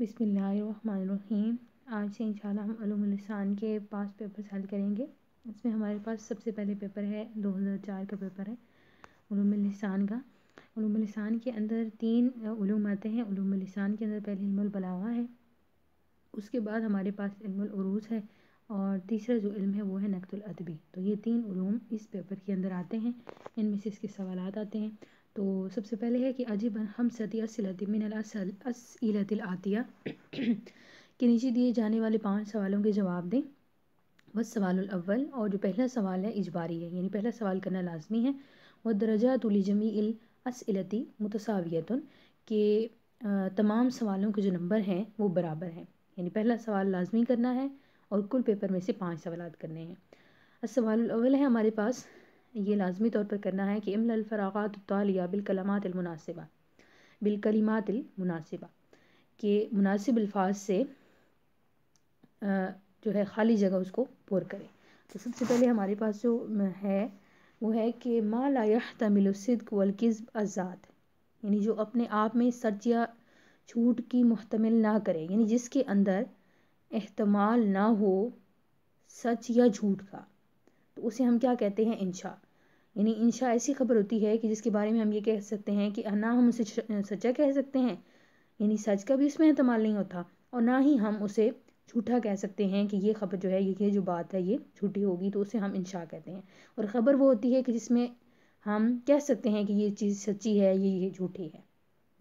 बिसमीम आज से इंशाल्लाह हम अलूमलसान के पास पेपर हल करेंगे इसमें हमारे पास सबसे पहले पेपर है 2004 का पेपर है लसान का लसान के अंदर तीन ूम आते हैं लसान के अंदर पहले इल्मबलावा है उसके बाद हमारे पास इल्मरूस है और तीसरा जो इल्म है वो है अदबी तो ये तीन ूम इस पेपर के अंदर आते हैं इनमें से इसके सवाल आते हैं तो सबसे पहले है कि अजीबन हम सदी असलती मिनल असल आतिया के नीचे दिए जाने वाले पांच सवालों के जवाब दें बस सवाल अव्वल और जो पहला सवाल है इजबारी है यानी पहला सवाल करना लाजमी है वह दर्जा तुलजमी असिलती मुतसावियत के तमाम सवालों के जो नंबर हैं वो बराबर हैं यानी पहला सवाल लाजमी करना है और कुल पेपर में से पाँच सवाल करने हैं सवाल अव्वल है हमारे पास ये लाजमी तौर पर करना है कि इमल फ़रागातिया बिलकलमातमनासिबा बिलकलमातमनासिबा के मुनासिब अल्फाज से जो है खाली जगह उसको पुर करें तो सबसे पहले हमारे पास जो है वो है कि माँ लाया तमिलसद वलकज़ब आज़ाद यानी जो अपने आप में सच या छूट की मुहतमिल ना करे यानी जिसके अंदर अहतमाल ना हो सच या झूठ का तो उसे हम क्या कहते हैं इंशा यानी इंशा ऐसी खबर होती है कि जिसके बारे में हम ये कह सकते हैं कि ना हम उसे सच्चा कह सकते हैं यानी सच का भी उसमें इतमाल नहीं होता और ना ही हम उसे झूठा कह सकते हैं कि ये खबर जो है ये जो बात है ये झूठी होगी तो उसे हम इंशा कहते हैं और ख़बर वो होती है कि जिसमें हम कह सकते हैं कि ये चीज़ सच्ची है ये ये झूठी है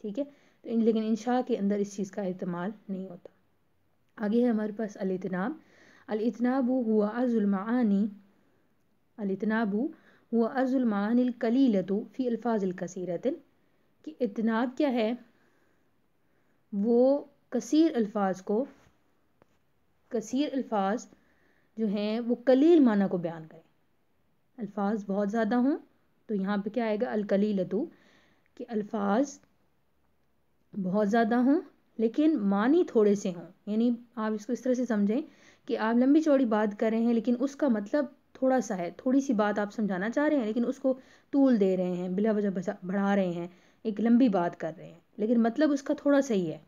ठीक है तो इन, लेकिन इंशा के अंदर इस चीज़ का इस्तेमाल नहीं होता आगे है हमारे पास अलतनाब अलतनाब हुआ जुलमानी अलतनाब हुआ लतु फ़ी अल्फाज़लकसीरतिन कि इतनाब क्या है वो कसर अल्फाज को कसर अल्फाज जो हैं वो कलील माना को बयान करें अल्फाज बहुत ज़्यादा हों तो यहाँ पे क्या आएगा अलकली लतु कि अल्फाज बहुत ज़्यादा हों लेकिन मानी थोड़े से हों यानी आप इसको इस तरह से समझें कि आप लंबी चौड़ी बात कर रहे हैं लेकिन उसका मतलब थोड़ा सा है थोड़ी सी बात आप समझाना चाह रहे हैं लेकिन उसको तूल दे रहे हैं बिला वजह बढ़ा रहे हैं एक लंबी बात कर रहे हैं लेकिन मतलब उसका थोड़ा सही है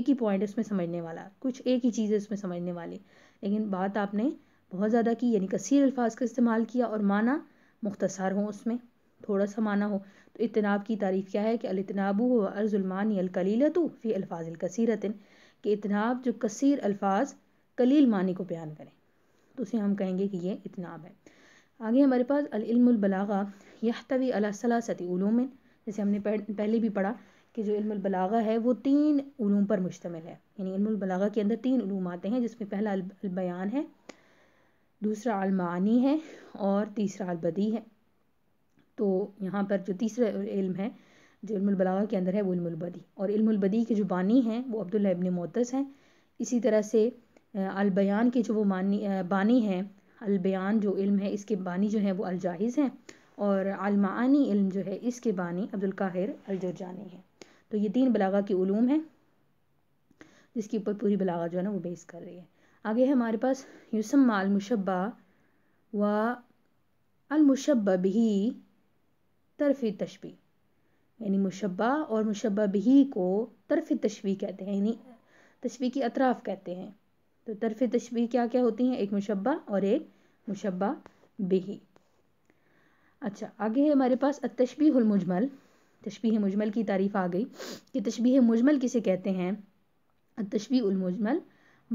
एक ही पॉइंट उसमें समझने वाला कुछ एक ही चीज़ है उसमें समझने वाली लेकिन बात आपने बहुत ज़्यादा की यानी कसर अल्फाज का इस्तेमाल किया और माना मुख्तसार हो उसमें थोड़ा सा माना हो तो इतनाब की तारीफ़ क्या है कि अलतनाबू व अर्जुलमान अलकलीलतु फ़ी अल्फाज अलकसीरतिन कि इतनाब जो कसर अल्फाज कलील मानी को बयान करें तो उसे हम कहेंगे कि ये इतनाब है आगे हमारे पास अलबलागा यहतवी अलसलासतीम जैसे हमने पहले भी पढ़ा कि जो इल्मबलागा है वो तीन ूम पर मुश्तमिल है यानी इल्मबलागा के अंदर तीन ूम आते हैं जिसमें पहला अलबयान है दूसरा अलमानी है और तीसरा अलबदी है तो यहाँ पर जो तीसरा इल्म है जो इल्मबलागा के अंदर है वो इल्मबदी और इल्मबदी के जो बानी हैं वो अब्दुल्ला इबन मोतस हैं इसी तरह से अलबयान के जो वो मानी बानी है अलबयान जो इल्म है इसके बानी जो है वो अलजाहिज़ हैं और अलमानी इल्म जो है इसके बानी अब्दुल काहिर अलजरजानी है तो ये तीन बलागा के ूम हैं जिसके ऊपर पूरी बलागा जो है ना वो बेस कर रही है आगे है हमारे पास यूसम अलमुशबा व अलमुशब भी तरफ़ तशबी यानी मुशबा और मुशबा भी को तरफ़ तशबी कहते हैं यानी तशबी की अतराफ़ कहते हैं तो तरफ तशबी क्या क्या होती हैं एक मुशबा और एक मुशबा बेही अच्छा आगे है हमारे पास तशबी मुजमल तशबी मुजमल की तारीफ़ आ गई कि तशबी मुजमल किसे कहते हैं तशबी मुजमल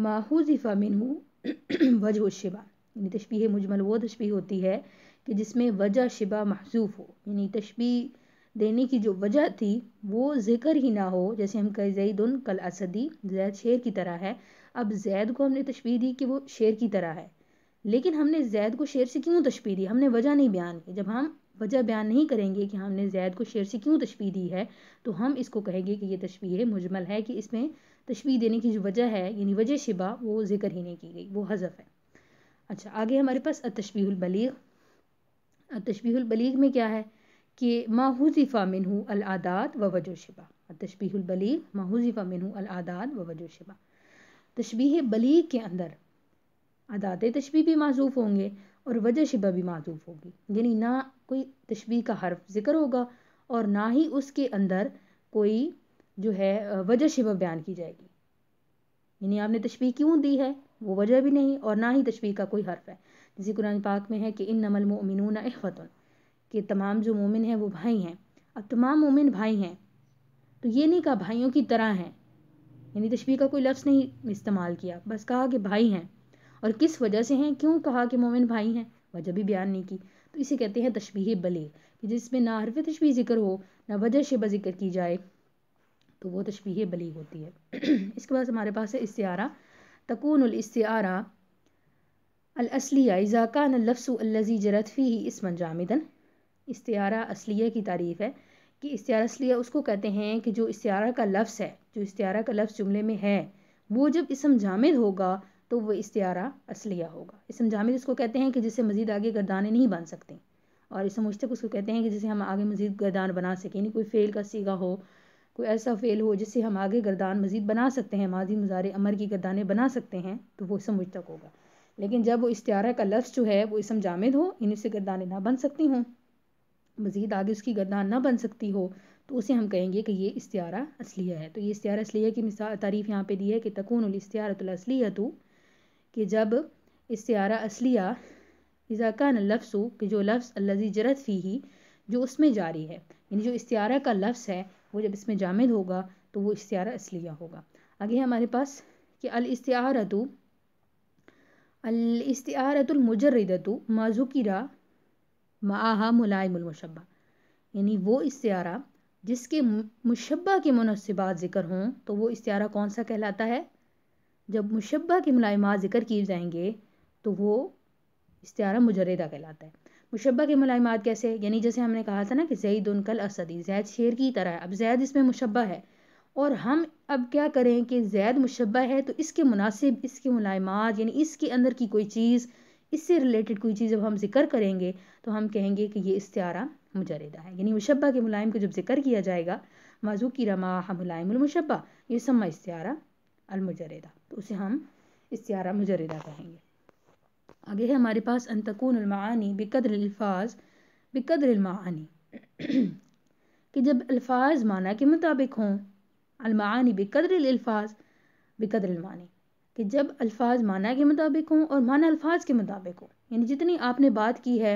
माहूज़िफ़ा मिन वजह शिबा यानी तशबी मुजमल वो तशबी होती है कि जिसमें वजह शिबा महसूफ़ हो यानी तशबी देने की जो वजह थी वो जिक्र ही ना हो जैसे हम कहें उन कल असदी जैद शेर की तरह है अब जैद को हमने तशबी दी कि वो शेर की तरह है लेकिन हमने जैद को शेर से क्यों तशबी दी हमने वजह नहीं बयान की जब हम वजह बयान नहीं करेंगे कि हमने जैद को शेर से क्यों तशबी दी है तो हम इसको कहेंगे कि ये तशबी मुजमल है कि इसमें तशबी देने की जो वजह है यानी वजह शिबा वो जिक्र ही नहीं की गई वो हजफ है अच्छा आगे हमारे पास तशबीबलीग तशबीबलीग में क्या है कि माहूजीफ़ा मिनहू अलादात व वजो शिबा तशबीबलीग माहूजीफ़ा मिनहू अलादात व वजो शिबा तशबी बलीग के अंदर आदात तशबी भी मासूफ होंगे और वजह शिबा भी मासूफ होगी यानी ना कोई तशबी का हर्फ ज़िक्र होगा और ना ही उसके अंदर कोई जो है वजह शिबा बयान की जाएगी यानी आपने तशबी क्यों दी है वो वजह भी नहीं और ना ही तशबी का कोई हर्फ है जैसे कुरान पाक में है कि इन नमल मोमिन ख़तन कि तमाम जो मोमिन हैं वो भाई हैं अब तमाम मोमिन भाई हैं तो ये नहीं कहा भाइयों की तरह हैं यानी तशबी का कोई लफ्ज़ नहीं इस्तेमाल किया बस कहा कि भाई हैं और किस वजह से हैं क्यों कहा कि मोमिन भाई हैं वजह भी बयान नहीं की तो इसे कहते हैं तशबी बले कि जिसमें ना हरफ तशबी ज़िक्र हो ना वजह शब ज़िक्र की जाए तो वो तशबी बली होती है इसके बाद हमारे पास है इस्तारा तकून इस्तारा अलअसलिया इज़ाकान लफ्स जरतफ़ी ही इसमन जामिदन इस्तारा असलिया की तारीफ़ है कि इस्तारा असलिया उसको कहते हैं कि जो इस्तारा का लफ्ज़ है जो इस्तारा का लफ्ज़ जुमले में है वो जब इसम जामद होगा तो वह इस्तारा असलिया होगा इसम जामिद इसको कहते हैं कि जिससे मज़ीद आगे गर्दाने नहीं बन सकते और इसम मुश्तक उसको कहते हैं कि जिसे हम आगे मज़ीद गर्दान बना सकें यानी कोई फ़ेल का सीगा हो कोई ऐसा फ़ेल हो जिससे हम आगे गर्दान मज़ीद बना सकते हैं माजी मज़ार अमर की गर्दाने बना सकते हैं तो वो इसम मुश्तक होगा लेकिन जब वो इस्तारा का लफ्ज़ जो है वो इसम जामिद हो इन से गर्दाने ना बन सकती हों मज़ीद आगे उसकी गदा ना बन सकती हो तो उसे हम कहेंगे कि ये इस्तियारा असलिया है तो ये इस्तियारा असलिया की मिसाल तारीफ़ यहाँ पे दी है कि तकून इस्तारतलसलिया तो कि जब इस्तियारा असलिया इज़ाकान लफ्सु कि जो लफ्स लजी जरत फ़ी ही जो उसमें जारी है यानी जो इस्तियारा का लफ्स है वो जब इसमें जामिद होगा तो वो इस्तियारा असलिया होगा आगे हमारे पास कि अलस्तारतु अलस्तारतुलमजरदतु माजुकरा माहा मुलायमशबा यानी वो इस्तारा जिसके मुशबा के मुनसिबात ज़िक्र हों तो वो इस्तारा कौन सा कहलाता है जब मुशबा के मुलायमत ज़िक्र किए जाएंगे तो वो इस्तारा मुजरदा कहलाता है मुशबा के मुलायमत कैसे यानी जैसे हमने कहा था ना कि जैद उनकल असदी जैद शेर की तरह है अब जैद इसमें मुशबा है और हम अब क्या करें कि जैद मुशबा है तो इसके मुनासिब इसके मुलायमत यानी इसके अंदर की कोई चीज़ इससे रिलेटेड कोई चीज़ जब हम जिक्र करेंगे तो हम कहेंगे कि ये इस्तारा मुजरदा है यानी मुशबा के मुलायम को जब जिक्र किया जाएगा माजू की रमा मुलायमशबा ये समा इस्तारा अलमुजरदा तो उसे हम इस्तारा मुजरदा कहेंगे आगे है हमारे पास अंतकूनमानी बिकदरल्फाज बिकदरमानी कि जब अल्फाज माना के मुताबिक हों अलमानी बिकदरल्फाज बिकदरमानी कि जब अल्फाज माना के मुताबिक हों और माना अल्फाज के मुताबिक हों यानी जितनी आपने बात की है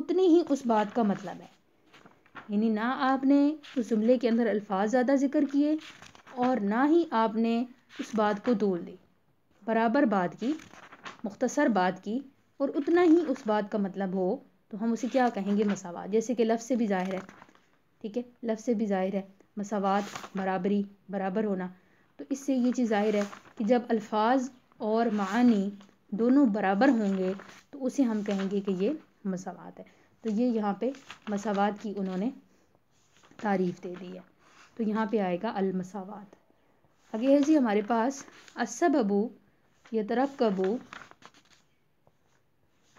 उतनी ही उस बात का मतलब है यानी ना आपने उस जुमले के अंदर अल्फाज ज़्यादा जिक्र किए और ना ही आपने उस बात को तोल दी बराबर बात की मुख्तसर बात की और उतना ही उस बात का मतलब हो तो हम उसे क्या कहेंगे मसावात जैसे कि लफ्ज़ से भी ज़ाहिर है ठीक है लफ्ज़ से भी ज़ाहिर है मसावात बराबरी बराबर होना तो इससे ये चीज़ ज़ाहिर है कि जब अल्फाज और मानी दोनों बराबर होंगे तो उसे हम कहेंगे कि ये मसावत है तो ये यहाँ पे मसावत की उन्होंने तारीफ़ दे दी है तो यहाँ पे आएगा अलमसावत अगे है जी हमारे पास अबू यतरक कबू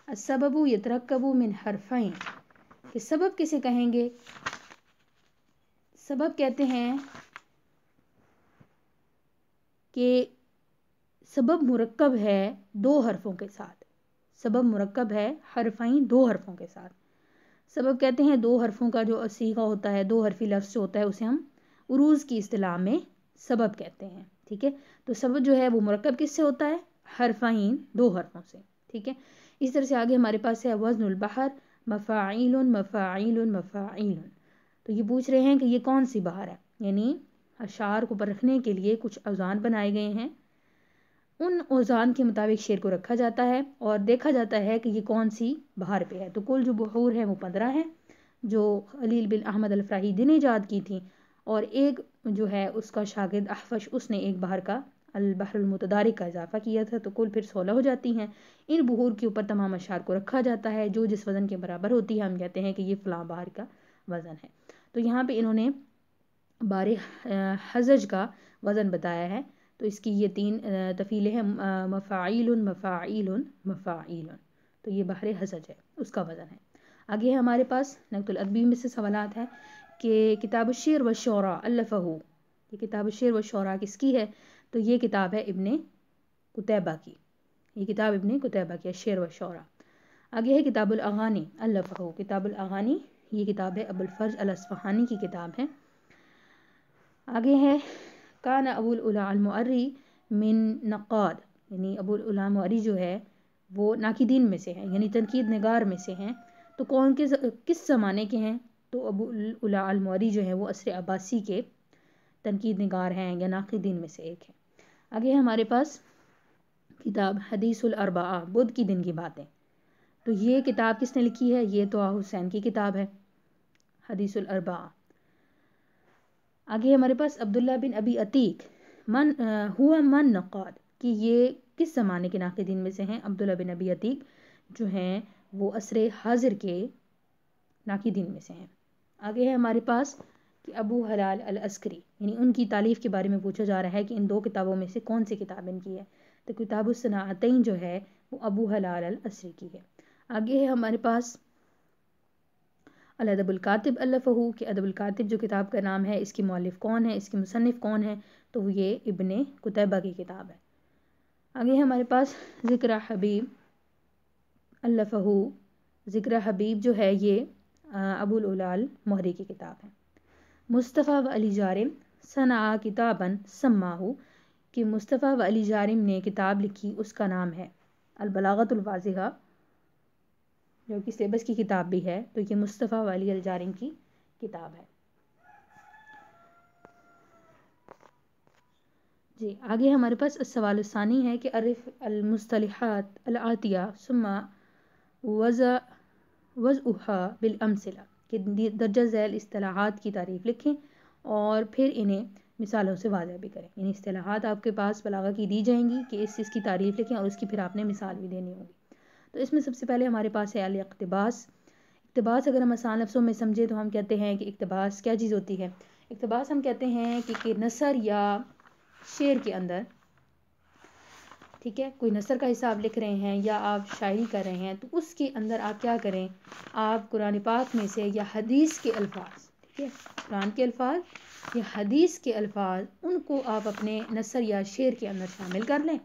असबबू यतरक कबू मिन हरफ़ें कि सबब किसे कहेंगे सबब कहते हैं कि सबब मरकब है दो हरफों के साथ सबब मरकब है हरफाई दो हरफों के साथ सबब कहते हैं दो हरफों का जो सीखा होता है दो हरफी लफ्ज़ जो होता है उसे हम उरूज़ की अतलाह में सबब कहते हैं ठीक है तो सबब जो है वो किस किससे होता है हरफाइन दो हरफों से ठीक है इस तरह से आगे हमारे पास है वज़नबहर मफ़ाइल मफ़ाइल मफ़ाइल तो ये पूछ रहे हैं कि ये कौन सी बहार है यानी अशार को परखने के लिए कुछ औजान बनाए गए हैं उन औजान के मुताबिक शेर को रखा जाता है और देखा जाता है कि ये कौन सी बहार पे है तो कुल जो बहूर है वो पंद्रह हैं जो खलील बिन अहमद अलफ्राही दिन ईजाद की थी और एक जो है उसका शागिद अहफश उसने एक बाहर का अलबहरमतदारिक का इजाफा किया था तो कुल फिर सोलह हो जाती हैं इन बहूर के ऊपर तमाम अशार को रखा जाता है जो जिस वज़न के बराबर होती है हम कहते हैं कि ये फ़लाँ बाहर का वज़न है तो यहाँ पे इन्होंने बार हजज का वज़न बताया है तो इसकी ये तीन तफ़ीलें हैं मफ़ाइल मफ़ाइल मफ़ाइल तो ये बाहर हजज है उसका वज़न है आगे है हमारे पास नकतलअदबी में से सवाल है कि किताब शेर व शरा अल्लफ ये किताब शेर व शरा किसकी है तो ये किताब है इबन कुतैबा की ये किताब इबन कुतैबा की है शेर व शरा आगे है अल्लफ किताबुल अगानी ये किताब है अबुलफ़र्ज अलसफ़हानी की किताब है आगे है कान अबूलमर्री मिन नक़ाद यानी अबूलमरी जो है वो नाकिदीन में से हैं यानी तनकीद नगार में से हैं तो कौन के किस ज़माने के हैं तो अबूलमरी जो है वो असर अब्बासी के तनकीद नगार हैं या नाकिदीन में से एक हैं आगे है हमारे पास किताब हदीसुलरबा बुद्ध की दिन की बातें तो ये किताब किसने लिखी है ये तो हुसैन की किताब है हदीसलरबा आगे हमारे पास अब्दुल्ला बिन अबी अतीक मन आ, हुआ मन नक़ाद कि ये किस ज़माने के नाकदीन में से हैं अब्दुल्ला बिन अबी अतीक जो हैं वो असर हाजिर के नाकदीन में से हैं आगे है हमारे पास कि अबू हलाल अल अस्करी यानी उनकी तालीफ़ के बारे में पूछा जा रहा है कि इन दो किताबों में से कौन सी किताब इनकी है तो किताब सनातन जो है वो अबू हलाल अल असरी की है आगे है हमारे पास अलदबुल्कातब अल्फ़ू कि अदबुल्कातब जो किताब का नाम है इसकी मौलिफ कौन है इसकी मुसनफ़ कौन है तो ये इबन कुतबा की किताब है आगे हमारे पास ज़िक्र हबीब अल्फ़ू ज़िक्र हबीब जो है ये अबुलउलाल मोहरी की किताब है मुस्तफ़ा व अली जारिम सना किताबन सम्माहू कि मुस्तफ़ा व अली जारिम ने किताब लिखी उसका नाम है अलबलागतुलवाज़ा जो कि सिलेबस की किताब भी है तो ये मुस्तफ़ा वाली अलजारिन की किताब है जी आगे हमारे पास सवाल सानी है कि अरफ अलमसलहत अलातिया सुमा वज़ा वज़ उहा बिलअमसला कि दर्जा ज़ैल असलाहत की तारीफ़ लिखें और फिर इन्हें मिसालों से वाजह भी करें इन असलाहत आपके पास बलागा की दी जाएंगी कि इस चीज़ की तारीफ़ लिखें और उसकी फिर आपने मिसाल भी देनी होगी तो इसमें सबसे पहले हमारे पास है अल अकतबास इकतबास अगर हम आसान लफ्सों में समझे तो हम कहते हैं कि इकतबास क्या चीज़ होती है इकतबास हम कहते हैं कि, कि नसर या शेर के अंदर ठीक है कोई नसर का हिसाब लिख रहे हैं या आप शायरी कर रहे हैं तो उसके अंदर आप क्या करें आप कुरान पाक में से या हदीस के अल्फाज ठीक है कुरान के अल्फाज या हदीस के अल्फाज उनको आप अपने नसर या शेर के अंदर शामिल कर लें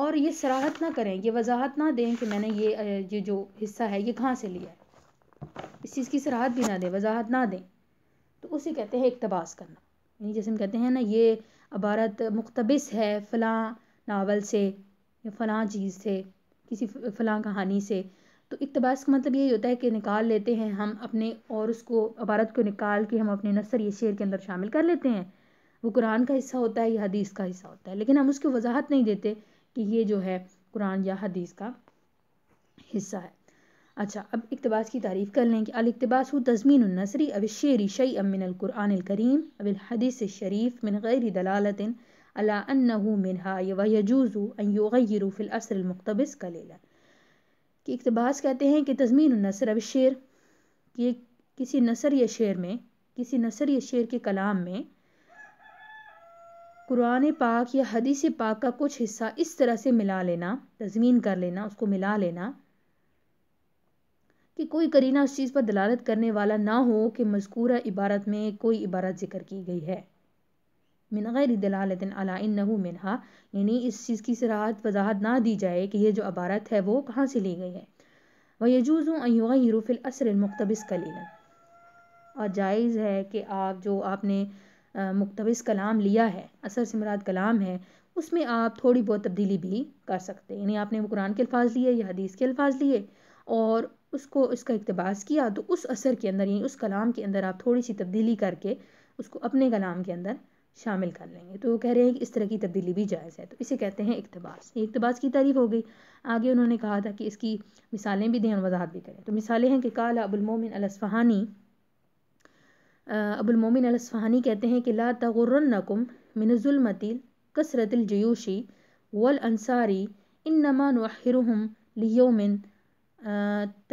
और ये सराहत ना करें ये वजाहत ना दें कि मैंने ये ये जो हिस्सा है ये कहाँ से लिया है इस चीज़ की सराहत भी ना दें वजाहत ना दें तो उसे कहते हैं इकतबास करना यानी जैसे हम कहते हैं ना ये अबारत मुख्तबिस है फ़लाँ नावल से या फ़लाँ चीज़ से किसी फ़लाँ कहानी से तो इकतबास का मतलब यही होता है कि निकाल लेते हैं हम अपने और उसको अबारत को निकाल के हम अपने नसर या शेर के अंदर शामिल कर लेते हैं वो कुरान का हिस्सा होता है या हदीस का हिस्सा होता है लेकिन हम उसकी वजाहत नहीं देते कि ये जो है कुरान या हदीस का हिस्सा है अच्छा अब इकतबास की तारीफ़ कर लें कि अलतबास तज़मीन नसरी अब शेरी शई अमिन कुरान करीम अब हदीस शरीफ मिन गैर दलालतिन अला मिन मिनहा वजूज़ु असर मुख्तबिस कि इकतबास कहते हैं कि तज़मीन नसर अब शेर कि किसी नसर या शेर में किसी नसर या शेर के कलाम में कुरान पाक या हदीस पाक का कुछ हिस्सा इस तरह से मिला लेना तजमीन कर लेना उसको मिला लेना कि कोई करीना उस चीज़ पर दलालत करने वाला ना हो कि मजकूरा इबारत में कोई इबारत जिक्र की गई है मिन गैर दलालतिन अला इन्नहु मिनहा यानी इस चीज़ की सराहत वजाहत ना दी जाए कि यह जो इबारत है वो कहाँ से ली गई है वह यजूज़ अयुगैरु फिल असर मुख्तबिस कलीन और जायज़ है कि आप जो आपने मुकतविस कलाम लिया है असर से मुराद कलाम है उसमें आप थोड़ी बहुत तब्दीली भी कर सकते हैं यानी आपने वो कुरान के अल्फाज लिए या हदीस के अल्फाज लिए और उसको इसका इकतबास किया तो उस असर के अंदर यानी उस कलाम के अंदर आप थोड़ी सी तब्दीली करके उसको अपने कलाम के अंदर शामिल कर लेंगे तो वो कह रहे हैं कि इस तरह की तब्दीली भी जायज़ है तो इसे कहते हैं इकतबास ये इकतबास की तारीफ हो गई आगे उन्होंने कहा था कि इसकी मिसालें भी दें वजाहत भी करें तो मिसालें हैं कि काला अबुलमोमिन अलसफ़हानी अबुलमोमिन अलसफ़ानी कहते हैं कि ला तगुर्रकुम मिनज़ुलमती वल वलअनसारी इन नमान वहरुम लियोमिन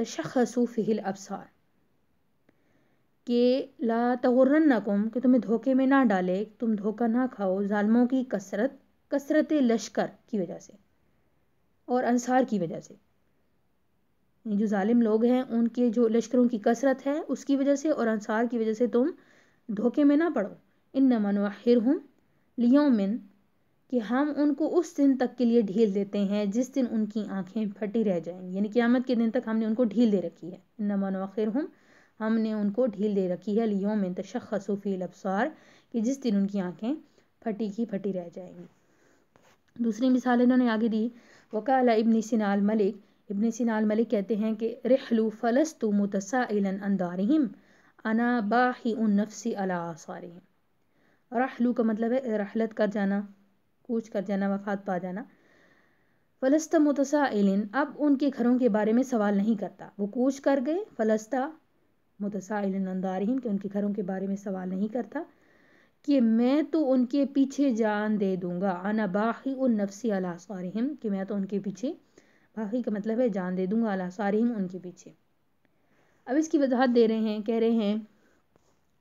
तशखसूफ़िल अबसार के ला तगुर्रकुम कि तुम्हें धोखे में ना डाले तुम धोखा ना खाओ ालमों की कसरत कसरत लश्कर की वजह से और अंसार की वजह से जो ालिम लोग हैं उनके जो लश्करों की कसरत है उसकी वजह से और अनसार की वजह से तुम धोखे में ना पड़ो इन मनवाहिर हूँ लियोमिन कि हम उनको उस दिन तक के लिए ढील देते हैं जिस दिन उनकी आंखें फटी रह जाएंगी यानी क़्यामत के दिन तक हमने उनको ढील दे रखी है इन मनवाखिर हम हमने उनको ढील दे रखी है लियोमिन तशखसूफ़ी लबसार कि जिस दिन उनकी आंखें फटी की फटी रह जाएंगी दूसरी मिसाल इन्होंने आगे दी वकाला इबन सिनाल मलिक इबन सिनाल मलिक कहते हैं कि रहलू फ़लस्तु मुतसाइलन अंदारहिम अना बाही उन नफसी अला आसारहम रहलू का मतलब है रहलत कर जाना कूच कर जाना वफात पा जाना फ़लस्ता मुतसाइलिन अब उनके घरों के बारे में सवाल नहीं करता वो कूच कर गए फ़लस्ता मुतसाइलिन अंदारहिम कि उनके घरों के बारे में सवाल नहीं करता कि मैं तो उनके पीछे जान दे दूँगा अना बाही उन नफसी अला आसारहम कि मैं तो उनके पीछे हाही का मतलब है जान दे दूंगा अला सारिम उनके पीछे अब इसकी वजाहत दे रहे हैं कह रहे हैं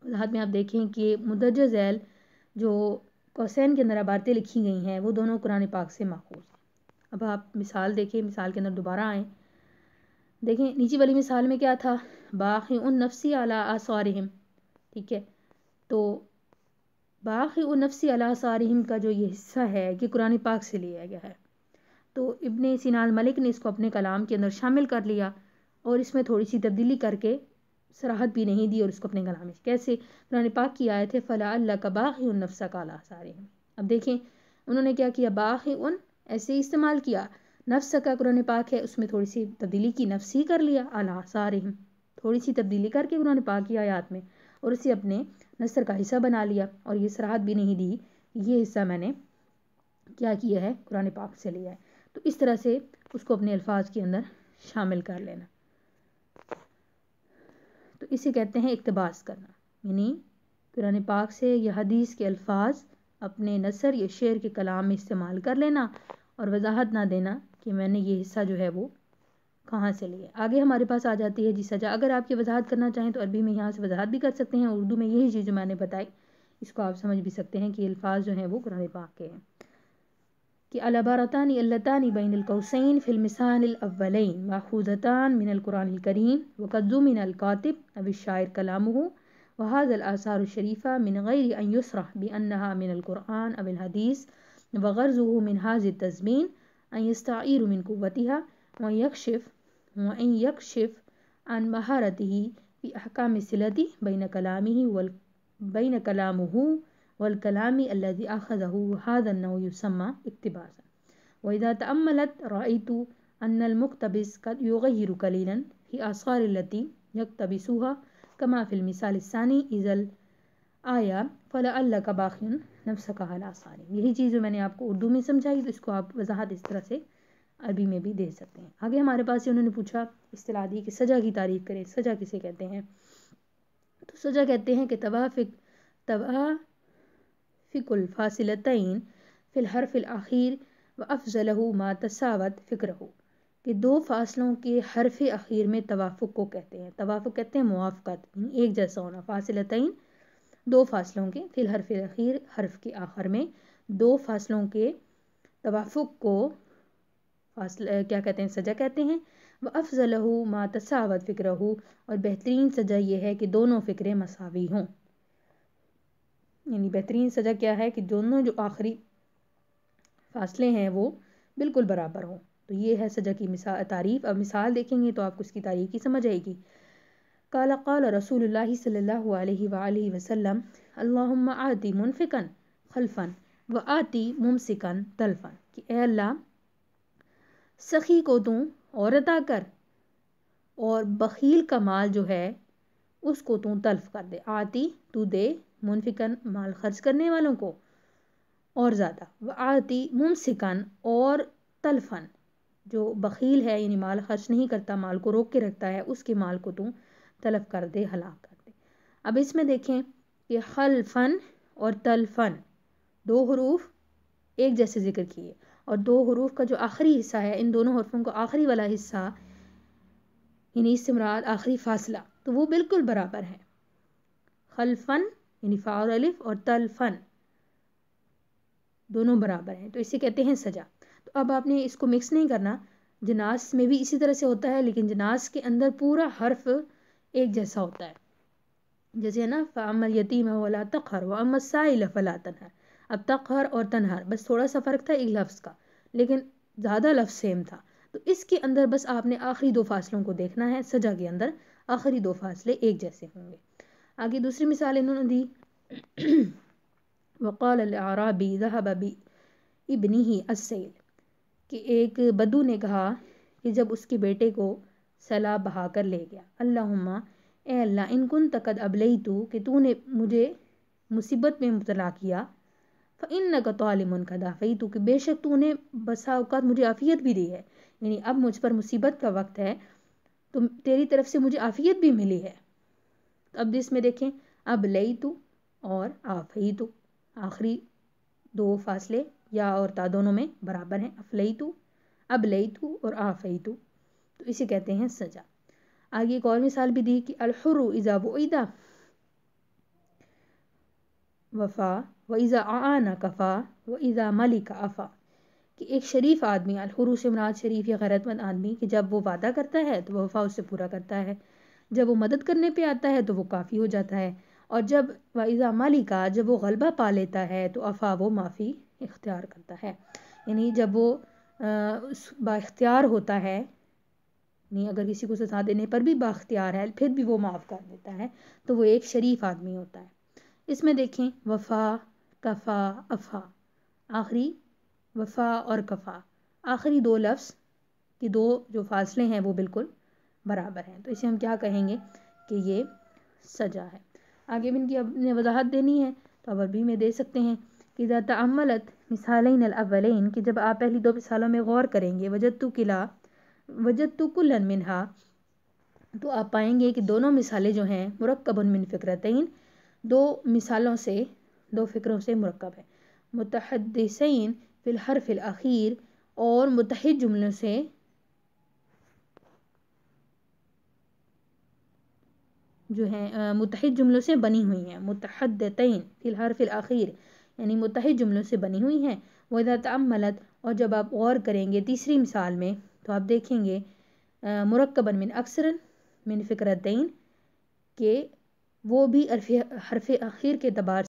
वजाहत में आप देखें कि मुदरज जैल जो कौसैन के अंदर अबारतें लिखी गई हैं वो दोनों कुरान पाक से माखूज अब आप मिसाल देखें मिसाल के अंदर दोबारा आएँ देखें नीचे वाली मिसाल में क्या था बाख उन नफसी अला आसारहम ठीक है तो बाख उन नफसी अला आसारहम का जो ये हिस्सा है कि कुरान पाक से लिया गया है तो इबन सिनाल मलिक ने इसको अपने कलाम के अंदर शामिल कर लिया और इसमें थोड़ी सी तब्दीली करके सराहत भी नहीं दी और उसको अपने कलाम में कैसे कुरान पाक की आए थे फ़ला अल्लाह का बाह उन नफसा काला सारे अब देखें उन्होंने क्या किया बाह उन ऐसे इस्तेमाल किया नफ्स का कुरान पाक है उसमें थोड़ी सी तब्दीली की नफ्स ही कर लिया अला सारे थोड़ी सी तब्दीली करके कुरान पाक की आयात में और उसे अपने नसर का हिस्सा बना लिया और ये सराहत भी नहीं दी ये हिस्सा मैंने क्या किया है कुरान पाक से लिया है तो इस तरह से उसको अपने अल्फाज के अंदर शामिल कर लेना तो इसे कहते हैं इकतबास करना यानी कुरान पाक से या हदीस के अल्फाज अपने नसर या शेर के कलाम में इस्तेमाल कर लेना और वजाहत ना देना कि मैंने ये हिस्सा जो है वो कहाँ से लिया आगे हमारे पास आ जाती है जी सजा अगर आप ये वजाहत करना चाहें तो अरबी में यहाँ से वजाहत भी कर सकते हैं उर्दू में यही चीज़ जो मैंने बताई इसको आप समझ भी सकते हैं कि अल्फाज जो हैं वो कुरान पाक के हैं كالعبارتان اللتان بين القوسين في المثال الأولين مأخوذتان من القرآن الكريم وقد زمن الكاتب أو الشاعر كلامه وهذا الآثار الشريفة من غير أن يصرح بأنها من القرآن أو الحديث وغرزه من هذا التزمين أن يستعير من قوتها وأن يكشف وأن يكشف عن مهارته في أحكام الصلة بين كلامه وال بين كلامه والكلام الذي أخذه هذا النوع يسمى اقتباسا وإذا تأملت رأيت أن المقتبس قد يغير قليلا في آثار التي يقتبسها كما في المثال الثاني إذا आया फला अल्लाह का बाखिन नफ्स का हल आसानी यही चीज़ जो मैंने आपको उर्दू में समझाई तो इसको आप वजाहत इस तरह से अरबी में भी दे सकते हैं आगे हमारे पास ये उन्होंने पूछा इस्तला दी कि सज़ा की तारीफ करें सज़ा किसे कहते हैं तो सज़ा कहते हैं कि तबाह तबाह फ़िक फ़ासिलतैन फ़िलहरफ़ आखिर व अफ़लहु मा तसावत फ़िक्र हो कि दो फासलों के हरफ आखिर में तवाफ़ को कहते हैं तवाफ़ कहते हैं मुआफ़त एक जैसा होना फ़ासिलतैन दो फासलों के फ़िलहरफ़ आखिर हरफ के आखिर में दो फासलों के तवाफ़ को फासल क्या कहते हैं सजा कहते हैं व अफजल हो मातसावत फ़िक्र हो और बेहतरीन सजा यह है कि दोनों फ़िक्रें मसावी हों यानी बेहतरीन सज़ा क्या है कि दोनों जो आखिरी फासले हैं वो बिल्कुल बराबर हों तो ये है सज़ा की मिसाल तारीफ़ अब मिसाल देखेंगे तो आपको इसकी तारीफ़ ही समझ आएगी काला काल रसूल सल्ला वसलम आती मुनफिकन खलफन व आती मुमसिकन तलफन कि ए अल्लाह सखी को तू औरत अता कर और बखील का माल जो है उसको तू तल्फ कर दे आती तू दे मुनफिकन माल खर्च करने वालों को और ज़्यादा व आती मुमसिकन और तलफन जो बखील है यानी माल खर्च नहीं करता माल को रोक के रखता है उसके माल को तुम तलफ कर दे हलाक कर दे अब इसमें देखें कि हलफन और तलफन दो हरूफ एक जैसे जिक्र किए और दो हरूफ का जो आखिरी हिस्सा है इन दोनों हरफों का आखिरी वाला हिस्सा यानी इस मुराद आखिरी फासला तो वो बिल्कुल बराबर है खलफन यानी फ़ाउर अलिफ और तल फ़न दोनों बराबर हैं तो इसे कहते हैं सज़ा तो अब आपने इसको मिक्स नहीं करना जनास में भी इसी तरह से होता है लेकिन जनास के अंदर पूरा हर्फ एक जैसा होता है जैसे है ना फ़ामल यतीम वाला तखर व अमल साइल फला तनहर अब तखर और तनहर बस थोड़ा सा फ़र्क था एक लफ्ज़ का लेकिन ज़्यादा लफ्ज़ सेम था तो इसके अंदर बस आपने आखिरी दो फासलों को देखना है सजा के अंदर आखिरी दो फासले एक जैसे होंगे आगे दूसरी मिसाल इन्होंने दी वक़ाल आराबी जहाबी इबनी ही असैल कि एक बदू ने कहा कि जब उसके बेटे को सलाह बहा कर ले गया अल्लाहुम्मा ए अल्लाह इनकुन तकद अबलई तो कि तूने मुझे मुसीबत में मुबला किया फ़िन न कतम का दाफ़ी तो कि बेशक तूने बसा अवकात मुझे आफ़ियत भी दी है यानी अब मुझ पर मुसीबत का वक्त है तो तेरी तरफ से मुझे आफ़ियत भी मिली है अब इसमें देखें अब लई तो और ही तो आखिरी दो फासले या और ता दोनों में बराबर हैं लई तो अब लई तो और आफ ही तो इसे कहते हैं सजा आगे एक और मिसाल भी दी कि अलहरु इज़ा वईदा वफ़ा व इज़ा आना कफ़ा व इज़ा मलिका अफ़ा कि एक शरीफ आदमी अलहुरु से मराज शरीफ या गैरतमंद आदमी कि जब वो वादा करता है तो वफ़ा उससे पूरा करता है जब वो मदद करने पे आता है तो वो काफ़ी हो जाता है और जब वाइजा माली का जब वो गलबा पा लेता है तो अफा वो माफ़ी इख्तियार करता है यानी जब वो बाख्तियार होता है यानी अगर किसी को सजा देने पर भी बाख्तियार है फिर भी वो माफ़ कर देता है तो वो एक शरीफ आदमी होता है इसमें देखें वफ़ा कफ़ा अफ़ा आखिरी वफ़ा और कफ़ा आखिरी दो लफ्ज़ के दो जो फासले हैं वो बिल्कुल बराबर हैं तो इसे हम क्या कहेंगे कि ये सजा है आगे भी इनकी अपने वजाहत देनी है तो अब अभी में दे सकते हैं कि तमलत मिसालिन अवलिन कि जब आप पहली दो मिसालों में गौर करेंगे वजत तो किला वजत तो कुल्लन मिनहा तो आप पाएंगे कि दोनों मिसालें जो हैं मरकब उनमिन फ़िक्रतिन दो मिसालों से दो फ़िक्रों से मरकब है मतहदसिन फ़िलहर फ़िल और मुतहद जुमलों से जो हैं मुतहद जुमलों से बनी हुई हैं मुतहदतन फिलहर फिल आखिर यानी मुतहद जुमलों से बनी हुई हैं वदा तमलत और जब आप गौर करेंगे तीसरी मिसाल में तो आप देखेंगे मरकबन मिन अक्सर मिन फ़िक्रतन के वो भी हरफ हरफ आखिर के तबार